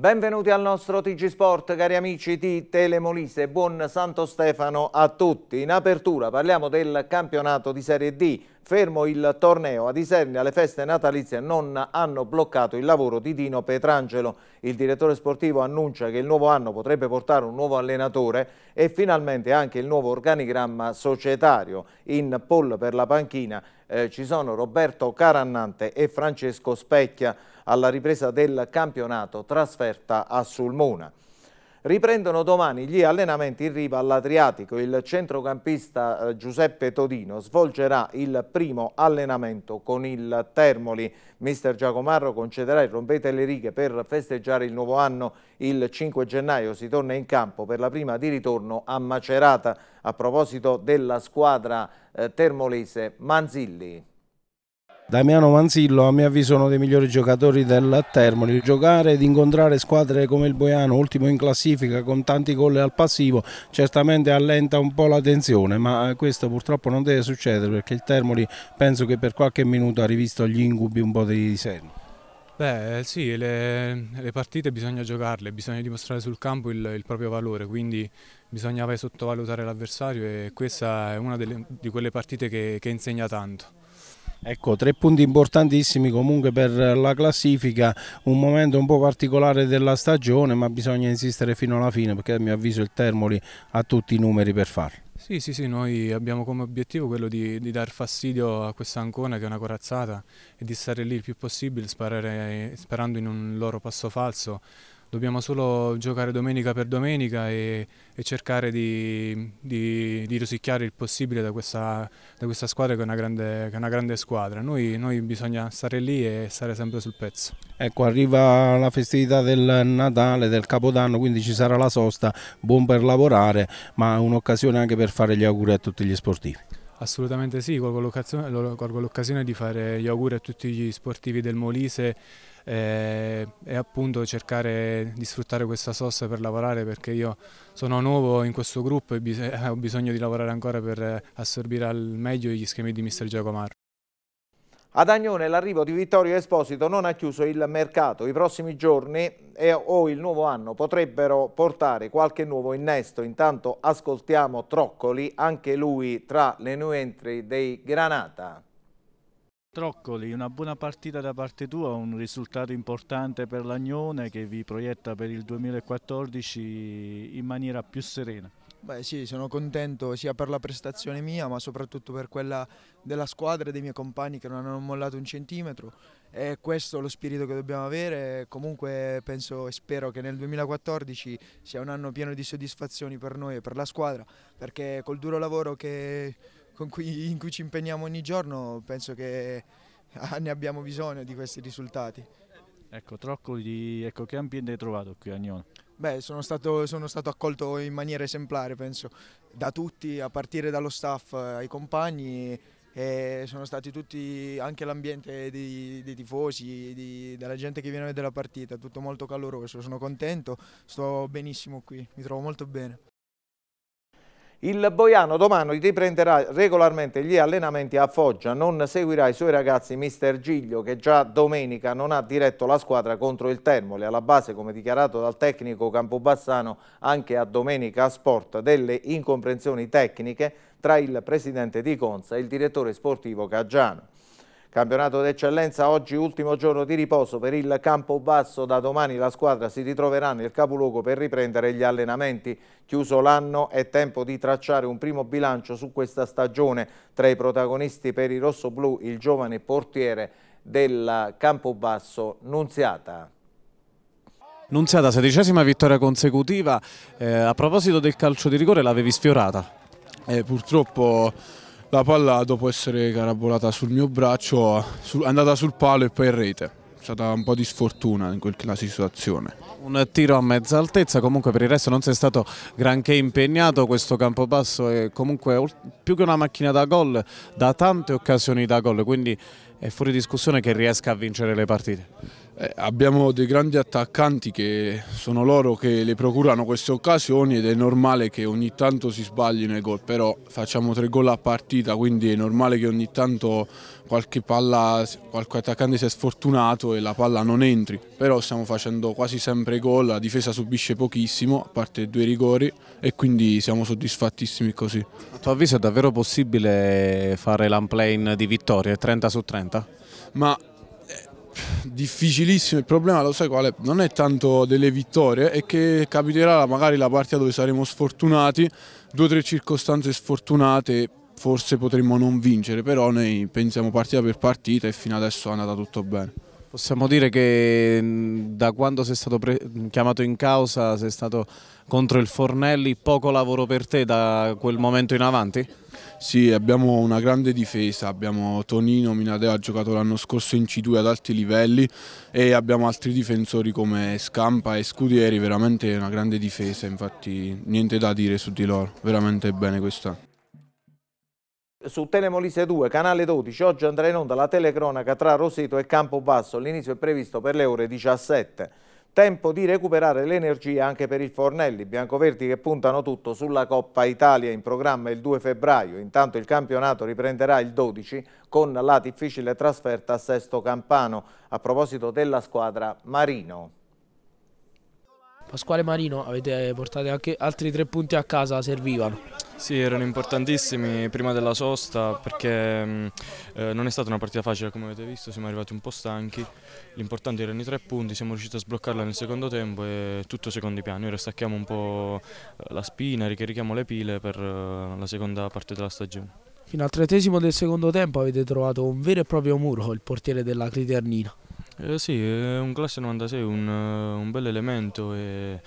Benvenuti al nostro TG Sport, cari amici di Telemolise. Buon Santo Stefano a tutti. In apertura parliamo del campionato di Serie D. Fermo il torneo, ad Isernia le feste natalizie non hanno bloccato il lavoro di Dino Petrangelo. Il direttore sportivo annuncia che il nuovo anno potrebbe portare un nuovo allenatore e finalmente anche il nuovo organigramma societario. In poll per la panchina eh, ci sono Roberto Carannante e Francesco Specchia alla ripresa del campionato trasferta a Sulmona. Riprendono domani gli allenamenti in riva all'Adriatico. Il centrocampista eh, Giuseppe Todino svolgerà il primo allenamento con il Termoli. Mister Giacomarro concederà il rompete le righe per festeggiare il nuovo anno. Il 5 gennaio si torna in campo per la prima di ritorno a Macerata. A proposito della squadra eh, termolese Manzilli. Damiano Manzillo a mio avviso uno dei migliori giocatori del Termoli, giocare ed incontrare squadre come il Boiano, ultimo in classifica con tanti gol al passivo, certamente allenta un po' la tensione, ma questo purtroppo non deve succedere perché il Termoli penso che per qualche minuto ha rivisto gli incubi un po' di seno. Beh eh, sì, le, le, partite bisogna giocarle, bisogna dimostrare sul campo il, il proprio valore, quindi bisognava sottovalutare l'avversario e questa è una delle, di quelle partite che, che insegna tanto. Ecco, tre punti importantissimi comunque per la classifica, un momento un po' particolare della stagione, ma bisogna insistere fino alla fine perché a mio avviso il Termoli ha tutti i numeri per farlo. Sì, sì, sì, noi abbiamo come obiettivo quello di, di dar fastidio a questa Ancona che è una corazzata e di stare lì il più possibile sparare, sparando in un loro passo falso dobbiamo solo giocare domenica per domenica e, e cercare di, di, di, rosicchiare il possibile da questa, da questa squadra che è una grande, è una grande squadra. Noi, noi, bisogna stare lì e stare sempre sul pezzo. Ecco, arriva la festività del Natale, del Capodanno, quindi ci sarà la sosta, buon per lavorare, ma un'occasione anche per fare gli auguri a tutti gli sportivi. Assolutamente sì, colgo l'occasione di fare gli auguri a tutti gli sportivi del Molise e, eh, e appunto cercare di sfruttare questa sosta per lavorare perché io sono nuovo in questo gruppo e bis eh, ho bisogno di lavorare ancora per assorbire al meglio gli schemi di mister Giacomar. Ad Agnone l'arrivo di Vittorio Esposito non ha chiuso il mercato. I prossimi giorni e, o il nuovo anno potrebbero portare qualche nuovo innesto. Intanto ascoltiamo Troccoli, anche lui tra le new entry dei Granata. Troccoli, una buona partita da parte tua, un risultato importante per l'Agnone che vi proietta per il 2014 in maniera più serena. Beh sì, sono contento sia per la prestazione mia ma soprattutto per quella della squadra e dei miei compagni che non hanno mollato un centimetro È questo lo spirito che dobbiamo avere, comunque penso e spero che nel 2014 sia un anno pieno di soddisfazioni per noi e per la squadra perché col duro lavoro che cui, in cui ci impegniamo ogni giorno penso che ah, ne abbiamo bisogno di questi risultati. Ecco, Troccoli, ecco, che ambiente hai trovato qui a Gnona? Beh, sono stato, sono stato, accolto in maniera esemplare, penso, da tutti, a partire dallo staff eh, ai compagni e sono stati tutti, anche l'ambiente dei, dei, tifosi, di, della gente che viene a vedere la partita, tutto molto caloroso, sono contento, sto benissimo qui, mi trovo molto bene. Il Boiano domani riprenderà regolarmente gli allenamenti a Foggia, non seguirà i suoi ragazzi mister Giglio che già domenica non ha diretto la squadra contro il Termoli, alla base come dichiarato dal tecnico Campobassano anche a Domenica Sport delle incomprensioni tecniche tra il presidente di Conza e il direttore sportivo Caggiano. Campionato d'eccellenza oggi ultimo giorno di riposo per il Campobasso, da domani la squadra si ritroverà nel capoluogo per riprendere gli allenamenti. Chiuso l'anno è tempo di tracciare un primo bilancio su questa stagione. Tra i protagonisti per i rosso-blu, il giovane portiere del Campobasso Nunziata. Nunziata, sedicesima vittoria consecutiva, eh, a proposito del calcio di rigore l'avevi sfiorata? Eh, purtroppo la palla dopo essere carabolata sul mio braccio è andata sul palo e poi in rete. È stata un po' di sfortuna in quella situazione. Un tiro a mezza altezza, comunque per il resto non sei stato granché impegnato, questo campo basso è comunque più che una macchina da gol, da tante occasioni da gol, quindi è fuori discussione che riesca a vincere le partite. Eh, abbiamo dei grandi attaccanti che sono loro che le procurano queste occasioni ed è normale che ogni tanto si sbaglino i gol, però facciamo tre gol a partita, quindi è normale che ogni tanto qualche, palla, qualche attaccante sia sfortunato e la palla non entri, però stiamo facendo quasi sempre gol, la difesa subisce pochissimo, a parte due rigori e quindi siamo soddisfattissimi così. A tuo avviso è davvero possibile fare l'unplane di vittoria, 30 su 30? 60, ma eh, difficilissimo il problema lo sai quale non è tanto delle vittorie è che capiterà magari la partita dove saremo sfortunati due o tre circostanze sfortunate forse potremmo non vincere però noi pensiamo partita per partita e fino adesso è andata tutto bene Possiamo dire che mm, da quando sei stato chiamato in causa sei stato contro il Fornelli, poco lavoro per te da quel momento in avanti? Sì, abbiamo una grande difesa, abbiamo Tonino Minadeo, ha giocato l'anno scorso in C2 ad alti livelli e abbiamo altri difensori come Scampa e Scudieri, veramente una grande difesa, infatti niente da dire su di loro, veramente bene questa. Su Telemolise 2, canale 12, oggi andrà in onda la telecronaca tra Roseto e Campobasso. L'inizio è previsto per le ore 17. Tempo di recuperare l'energia anche per i Fornelli, biancoverdi che puntano tutto sulla Coppa Italia in programma il 2 febbraio. Intanto il campionato riprenderà il 12 con la difficile trasferta a Sesto Campano. A proposito della squadra Marino. Pasquale Marino avete portato anche altri tre punti a casa, servivano. Sì, erano importantissimi prima della sosta perché mm, eh, non è stata una partita facile come avete visto, siamo arrivati un po' stanchi, l'importante erano i tre punti, siamo riusciti a sbloccarla nel secondo tempo e tutto secondo i piani, ora stacchiamo un po' eh, la spina, ricarichiamo le pile per eh, la seconda parte della stagione. Fino al tredicesimo del secondo tempo avete trovato un vero e proprio muro, il portiere della Criternina. Eh, sì, eh, è un classe eh, 96, un, un bel elemento, e,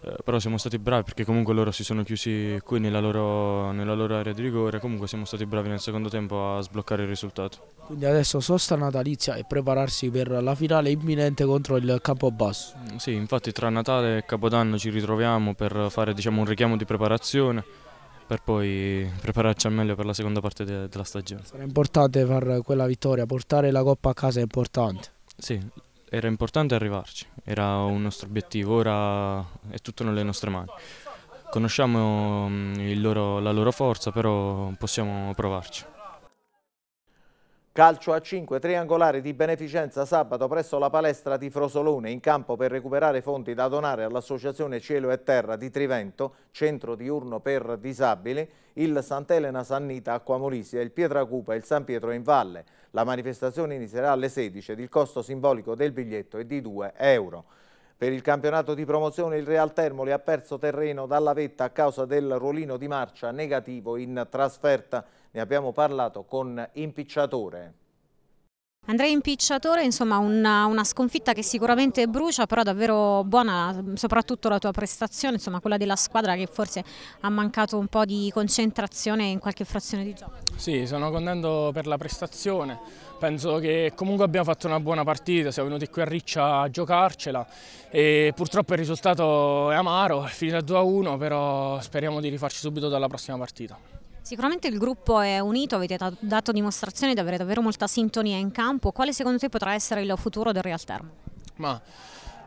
eh, però siamo stati bravi perché comunque loro si sono chiusi qui nella loro, nella loro, area di rigore, comunque siamo stati bravi nel secondo tempo a sbloccare il risultato. Quindi adesso sosta natalizia e prepararsi per la finale imminente contro il Campobasso. Mm, sì, infatti tra Natale e Capodanno ci ritroviamo per fare diciamo, un richiamo di preparazione per poi prepararci al meglio per la seconda parte de della stagione. Sarà importante far quella vittoria, portare la coppa a casa è importante. Sì, era importante arrivarci, era un nostro obiettivo, ora è tutto nelle nostre mani. Conosciamo mm, loro, la loro forza, però possiamo provarci. Calcio a 5, triangolare di beneficenza sabato presso la palestra di Frosolone in campo per recuperare fondi da donare all'Associazione Cielo e Terra di Trivento, centro diurno per disabili, il Sant'Elena Sannita a Quamolisi e il Pietracupa e il San Pietro in Valle. La manifestazione inizierà alle 16 ed il costo simbolico del biglietto è di 2 euro. Per il campionato di promozione il Real Termoli ha perso terreno dalla vetta a causa del ruolino di marcia negativo in trasferta ne abbiamo parlato con Impicciatore. Andrea Impicciatore, insomma una, una, sconfitta che sicuramente brucia, però davvero buona soprattutto la tua prestazione, insomma quella della squadra che forse ha mancato un po' di concentrazione in qualche frazione di gioco. Sì, sono contento per la prestazione, penso che comunque abbiamo fatto una buona partita, siamo venuti qui a Riccia a giocarcela e purtroppo il risultato è amaro, è a 2-1, però speriamo di rifarci subito dalla prossima partita. Sicuramente il gruppo è unito, avete dato dimostrazione di avere davvero molta sintonia in campo. Quale secondo te potrà essere il futuro del Real Termo? Ma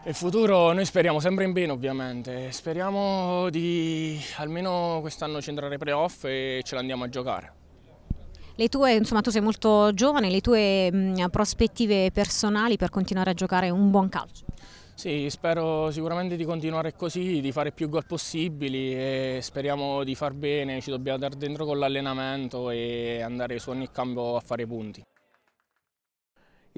il futuro noi speriamo sempre in bene ovviamente, speriamo di almeno quest'anno centrare playoff e ce l'andiamo a giocare. Le tue, insomma tu sei molto giovane, le tue mh, prospettive personali per continuare a giocare un buon calcio? Sì, spero sicuramente di continuare così, di fare più gol possibili e speriamo di far bene, ci dobbiamo dare dentro con l'allenamento e andare su ogni campo a fare punti.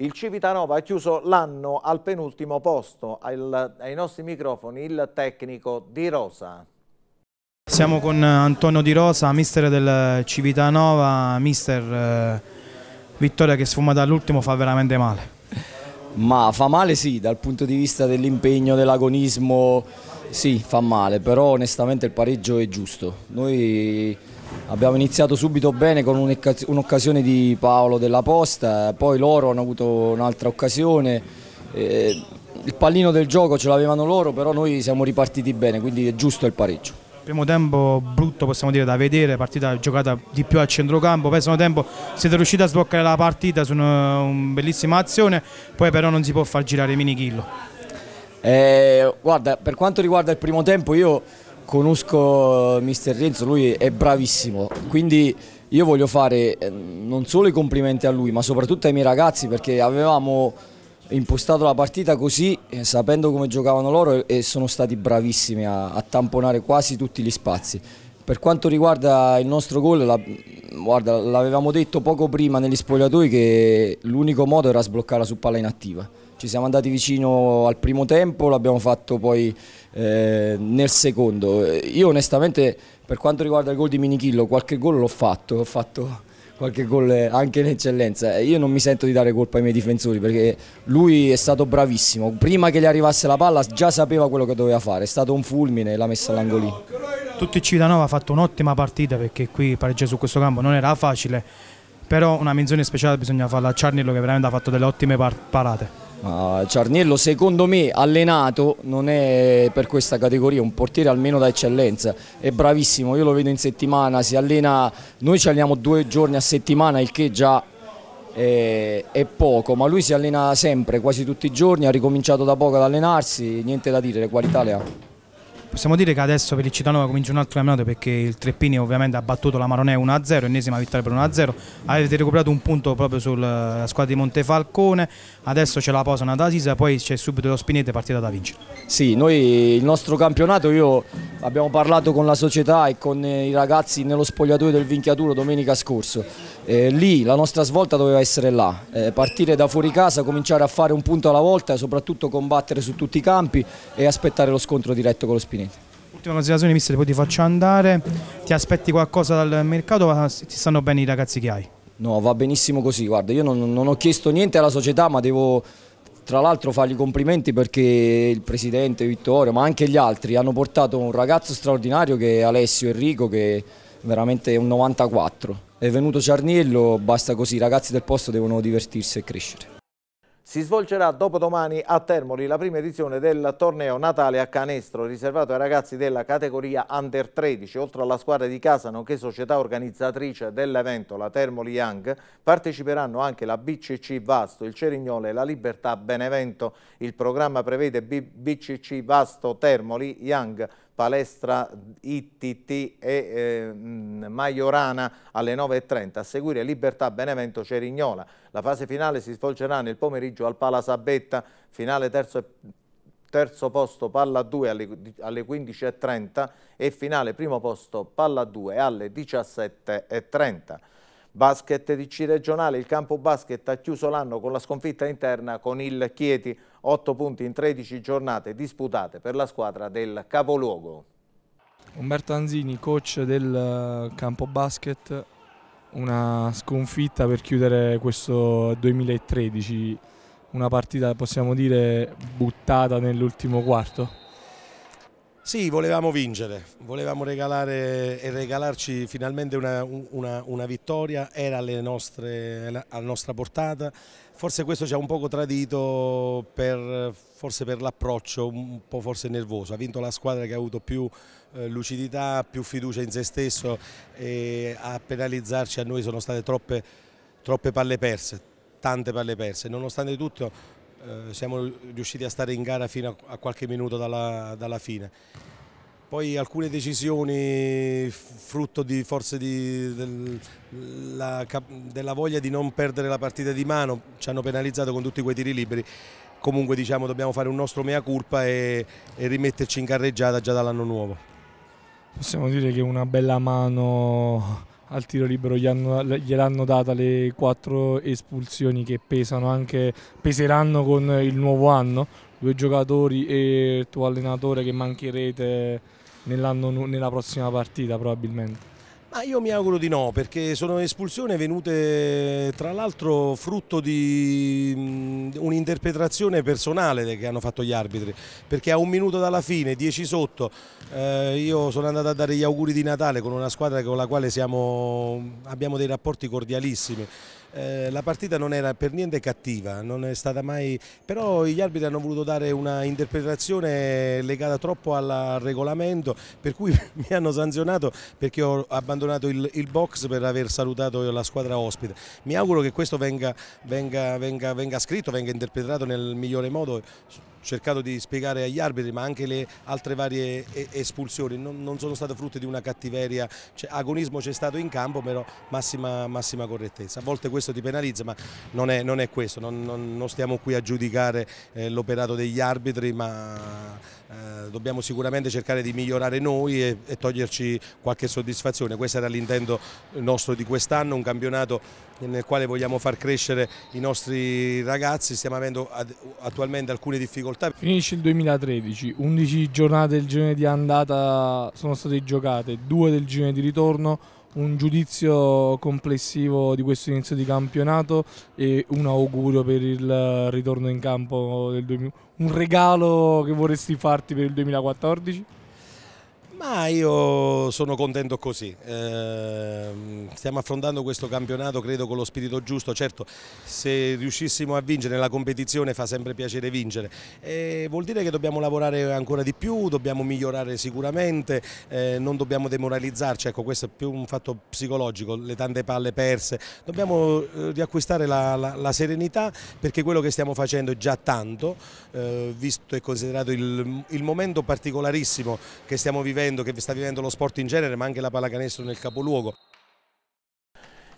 Il Civitanova ha chiuso l'anno al penultimo posto, al, ai nostri microfoni il tecnico Di Rosa. Siamo con Antonio Di Rosa, mister del Civitanova, mister eh, vittoria che sfuma dall'ultimo fa veramente male ma fa male sì, dal punto di vista dell'impegno, dell'agonismo, sì, fa male, però onestamente il pareggio è giusto. Noi abbiamo iniziato subito bene con un'occasione di Paolo della Posta, poi loro hanno avuto un'altra occasione. il pallino del gioco ce l'avevano loro, però noi siamo ripartiti bene, quindi è giusto il pareggio. Primo tempo brutto possiamo dire da vedere, partita giocata di più a centrocampo, poi secondo tempo siete riusciti a sbloccare la partita su una, un bellissima azione, poi però non si può far girare Minichillo. Eh, guarda, per quanto riguarda il primo tempo io conosco mister Renzo, lui è bravissimo, quindi io voglio fare eh, non solo i complimenti a lui ma soprattutto ai miei ragazzi perché avevamo impostato la partita così, eh, sapendo come giocavano loro e, sono stati bravissimi a, a, tamponare quasi tutti gli spazi. Per quanto riguarda il nostro gol, l'avevamo detto poco prima negli spogliatoi che l'unico modo era sbloccarla su palla inattiva. Ci siamo andati vicino al primo tempo, l'abbiamo fatto poi eh, nel secondo. Io onestamente per quanto riguarda il gol di Minichillo, qualche gol l'ho fatto, ho fatto qualche gol eh, anche in eccellenza. Eh, io non mi sento di dare colpa ai miei difensori perché lui è stato bravissimo. Prima che gli arrivasse la palla già sapeva quello che doveva fare, è stato un fulmine e l'ha messa all'angolino. Tutti Civitanova ha fatto un'ottima partita perché qui pareggiare su questo campo non era facile, però una menzione speciale bisogna farla a Ciarnillo che veramente ha fatto delle ottime parate. Ma Ciarniello secondo me allenato non è per questa categoria un portiere almeno da eccellenza, è bravissimo, io lo vedo in settimana, si allena, noi ci alleniamo due giorni a settimana il che già è, è poco, ma lui si allena sempre, quasi tutti i giorni, ha ricominciato da poco ad allenarsi, niente da dire, le qualità le ha. Possiamo dire che adesso per il Citanova comincia un altro campionato perché il Treppini ovviamente ha battuto la Maronè 1-0, ennesima vittoria per 1-0, avete recuperato un punto proprio sulla squadra di Montefalcone, adesso c'è la posa una d'Asisa, poi c'è subito lo Spinete partita da vincere. Sì, noi il nostro campionato, io abbiamo parlato con la società e con eh, i ragazzi nello spogliatoio del Vinchiaturo domenica scorso, eh, lì la nostra svolta doveva essere là, eh, partire da fuori casa, cominciare a fare un punto alla volta, soprattutto combattere su tutti i campi e aspettare lo scontro diretto con lo Spinete finite. Ultima considerazione, mister, poi ti faccio andare. Ti aspetti qualcosa dal mercato? Ti stanno bene i ragazzi che hai? No, va benissimo così. Guarda, io non, non ho chiesto niente alla società, ma devo tra l'altro fargli complimenti perché il presidente Vittorio, ma anche gli altri, hanno portato un ragazzo straordinario che è Alessio Enrico, che è veramente è un 94. È venuto Ciarniello, basta così, i ragazzi del posto devono divertirsi e crescere. Si svolgerà dopodomani a Termoli la prima edizione del torneo Natale a Canestro riservato ai ragazzi della categoria Under 13. Oltre alla squadra di casa, nonché società organizzatrice dell'evento, la Termoli Young, parteciperanno anche la BCC Vasto, il Cerignole e la Libertà Benevento. Il programma prevede BCC Vasto Termoli Young Palestra ITT e eh, Maiorana alle 9.30, a seguire Libertà Benevento Cerignola. La fase finale si svolgerà nel pomeriggio al Pala Sabetta, finale terzo terzo posto palla 2 alle, 15.30 e finale primo posto palla 2 alle 17.30. Basket DC regionale, il campo basket ha chiuso l'anno con la sconfitta interna con il Chieti 8 punti in 13 giornate disputate per la squadra del capoluogo. Umberto Anzini, coach del eh, campo basket, una sconfitta per chiudere questo 2013, una partita possiamo dire buttata nell'ultimo quarto. Sì, volevamo vincere, volevamo regalare e regalarci finalmente una, una, una vittoria, era alle nostre, alla nostra portata, Forse questo ci ha un poco tradito per, per l'approccio, un po' forse nervoso. Ha vinto la squadra che ha avuto più eh, lucidità, più fiducia in se stesso e a penalizzarci a noi sono state troppe, troppe palle perse, tante palle perse. Nonostante tutto eh, siamo riusciti a stare in gara fino a, a qualche minuto dalla, dalla fine poi alcune decisioni frutto di, forse di, del, la, della voglia di non perdere la partita di mano ci hanno penalizzato con tutti quei tiri liberi comunque diciamo dobbiamo fare un nostro mea culpa e, e rimetterci in carreggiata già dall'anno nuovo possiamo dire che una bella mano al tiro libero gliel'hanno data le quattro espulsioni che pesano anche, peseranno con il nuovo anno due giocatori e il tuo allenatore che mancherete nella prossima partita probabilmente. Ma io mi auguro di no, perché sono espulsioni venute tra l'altro frutto di un'interpretazione personale che hanno fatto gli arbitri, perché a un minuto dalla fine, 10 sotto, eh, io sono andato a dare gli auguri di Natale con una squadra con la quale siamo, abbiamo dei rapporti cordialissimi eh, la partita non era per niente cattiva, non è stata mai, però gli arbitri hanno voluto dare una interpretazione legata troppo al regolamento, per cui mi hanno sanzionato perché ho abbandonato il, il box per aver salutato la squadra ospite. Mi auguro che questo venga, venga, venga, venga scritto, venga interpretato nel migliore modo cercato di spiegare agli arbitri ma anche le altre varie espulsioni non, non sono state frutte di una cattiveria, cioè, agonismo c'è stato in campo però massima, massima, correttezza, a volte questo ti penalizza ma non è, non è questo, non, non, stiamo qui a giudicare eh, l'operato degli arbitri ma eh, dobbiamo sicuramente cercare di migliorare noi e, e toglierci qualche soddisfazione, questo era l'intento nostro di quest'anno, un campionato nel quale vogliamo far crescere i nostri ragazzi, stiamo avendo attualmente alcune difficoltà. Finisce il 2013, 11 giornate del girone di andata sono state giocate, 2 del girone di ritorno, un giudizio complessivo di questo inizio di campionato e un augurio per il ritorno in campo del 2000, un regalo che vorresti farti per il 2014? Ma io sono contento così, ehm, stiamo affrontando questo campionato credo con lo spirito giusto, certo se riuscissimo a vincere nella competizione fa sempre piacere vincere, eh, vuol dire che dobbiamo lavorare ancora di più, dobbiamo migliorare sicuramente, eh, non dobbiamo demoralizzarci, ecco questo è più un fatto psicologico, le tante palle perse, dobbiamo eh, riacquistare la, la, la serenità perché quello che stiamo facendo è già tanto, eh, visto e considerato il, il momento particolarissimo che stiamo vivendo vivendo, che sta vivendo lo sport in genere, ma anche la pallacanestro nel capoluogo.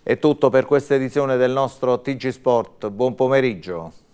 È tutto per questa edizione del nostro TG Sport. Buon pomeriggio.